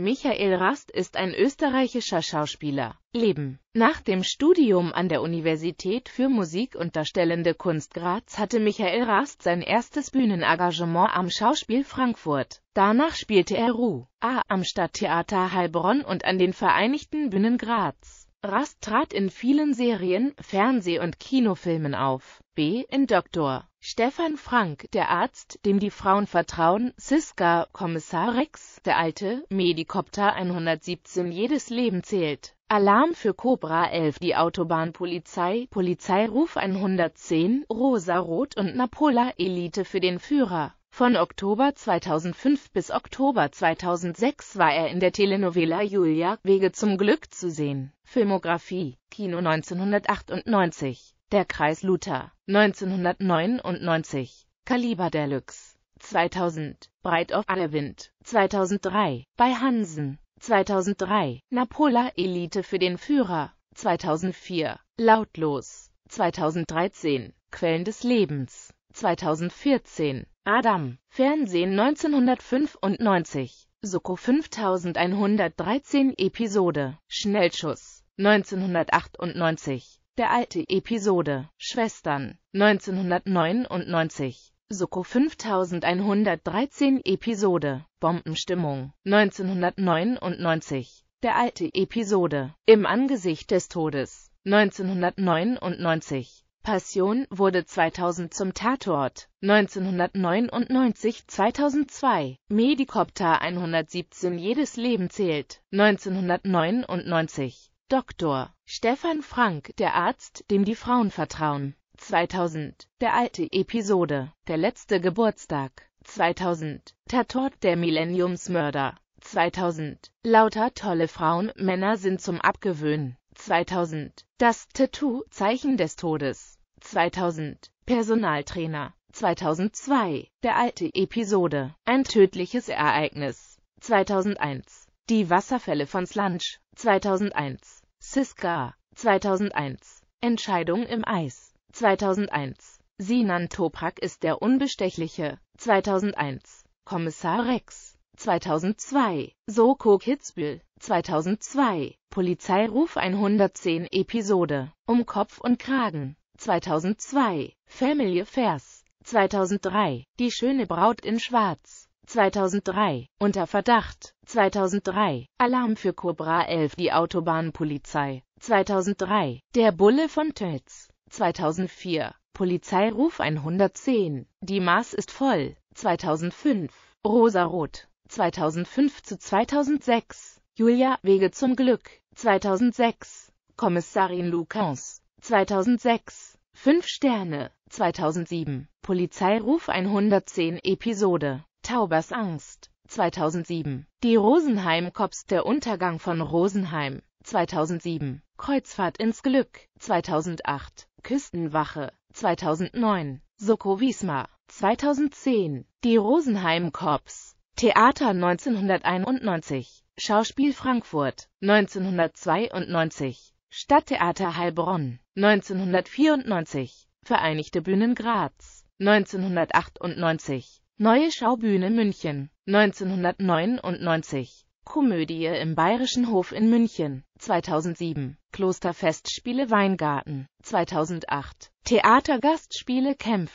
Michael Rast ist ein österreichischer Schauspieler. Leben Nach dem Studium an der Universität für Musik und Darstellende Kunst Graz hatte Michael Rast sein erstes Bühnenengagement am Schauspiel Frankfurt. Danach spielte er Ruh A am Stadttheater Heilbronn und an den Vereinigten Bühnen Graz. Rast trat in vielen Serien, Fernseh- und Kinofilmen auf. B in Dr. Stefan Frank, der Arzt, dem die Frauen vertrauen, Siska, Kommissar Rex, der Alte, Medikopter 117 jedes Leben zählt. Alarm für Cobra 11, die Autobahnpolizei, Polizeiruf 110, Rosa Rot und Napola Elite für den Führer. Von Oktober 2005 bis Oktober 2006 war er in der Telenovela Julia Wege zum Glück zu sehen. Filmografie, Kino 1998 der Kreis Luther. 1999. Kaliber Deluxe. 2000. Breit auf alle Wind, 2003. Bei Hansen. 2003. Napola Elite für den Führer. 2004. Lautlos. 2013. Quellen des Lebens. 2014. Adam. Fernsehen 1995. Soko 5113 Episode. Schnellschuss. 1998 der alte Episode, Schwestern, 1999, Soko 5113 Episode, Bombenstimmung, 1999, der alte Episode, Im Angesicht des Todes, 1999, Passion wurde 2000 zum Tatort, 1999, 2002, Medikopter 117 Jedes Leben zählt, 1999, Dr. Stefan Frank, der Arzt, dem die Frauen vertrauen. 2000, der alte Episode, der letzte Geburtstag. 2000, Tatort der Millenniumsmörder. 2000, lauter tolle Frauen, Männer sind zum Abgewöhnen. 2000, das Tattoo, Zeichen des Todes. 2000, Personaltrainer. 2002, der alte Episode, ein tödliches Ereignis. 2001, die Wasserfälle von Slunch. 2001, Siska, 2001. Entscheidung im Eis, 2001. Sinan Toprak ist der Unbestechliche, 2001. Kommissar Rex, 2002. Soko Kitzbühel, 2002. Polizeiruf 110 Episode. Um Kopf und Kragen, 2002. Family Affairs, 2003. Die schöne Braut in Schwarz. 2003, unter Verdacht, 2003, Alarm für Cobra 11, die Autobahnpolizei, 2003, der Bulle von Tölz, 2004, Polizeiruf 110, die Maß ist voll, 2005, Rosarot, 2005 zu 2006, Julia, Wege zum Glück, 2006, Kommissarin Lucas, 2006, 5 Sterne, 2007, Polizeiruf 110 Episode Taubers Angst 2007. Die Rosenheim Cops Der Untergang von Rosenheim 2007. Kreuzfahrt ins Glück 2008. Küstenwache 2009. Soko Wismar 2010. Die Rosenheim Cops Theater 1991. Schauspiel Frankfurt 1992. Stadttheater Heilbronn 1994. Vereinigte Bühnen Graz 1998 Neue Schaubühne München 1999 Komödie im Bayerischen Hof in München 2007 Klosterfestspiele Weingarten 2008 Theatergastspiele Kempf